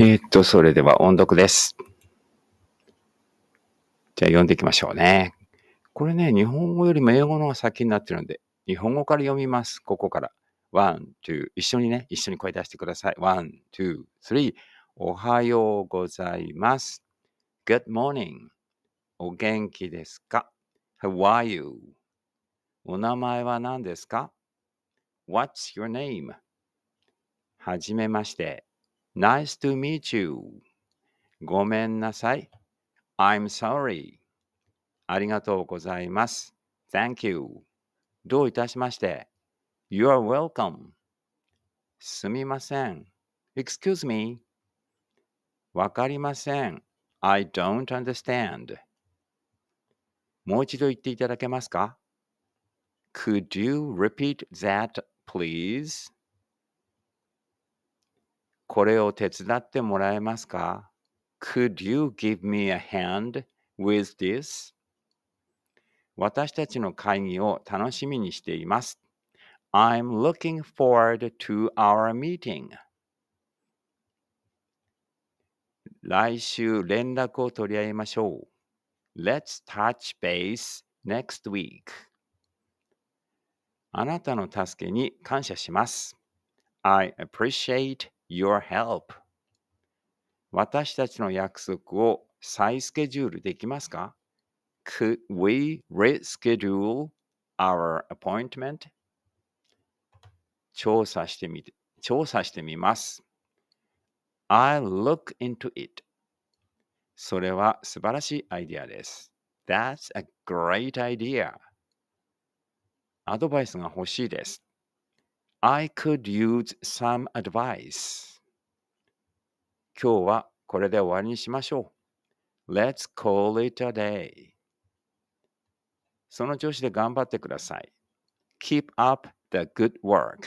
えー、っと、それでは音読です。じゃあ読んでいきましょうね。これね、日本語よりも英語の方が先になってるので、日本語から読みます。ここから。ワン、ツー、一緒にね、一緒に声出してください。ワン、ツー、スリー。おはようございます。Good morning. お元気ですか ?How are you? お名前は何ですか ?What's your name? はじめまして。Nice to meet you. ごめんなさい。I'm sorry. ありがとうございます。Thank you. どういたしまして。You're welcome. すみません。Excuse me. わかりません。I don't understand. もう一度言っていただけますか Could you repeat that, please? これを手伝ってもらえますか ?Could you give me a hand with this? 私たちの会議を楽しみにしています。I'm looking forward to our meeting. 来週連絡を取り合いましょう。Let's touch base next week. あなたの助けに感謝します。I appreciate your help 私たちの約束を再スケジュールできますか Could we reschedule our appointment? 調査してみて調査してみます。I look l l into it. それは素晴らしいアイディアです。That's a great idea. アドバイスが欲しいです。I could use some advice. 今日はこれで終わりにしましょう。Let's call it a day. その調子で頑張ってください。Keep up the good work.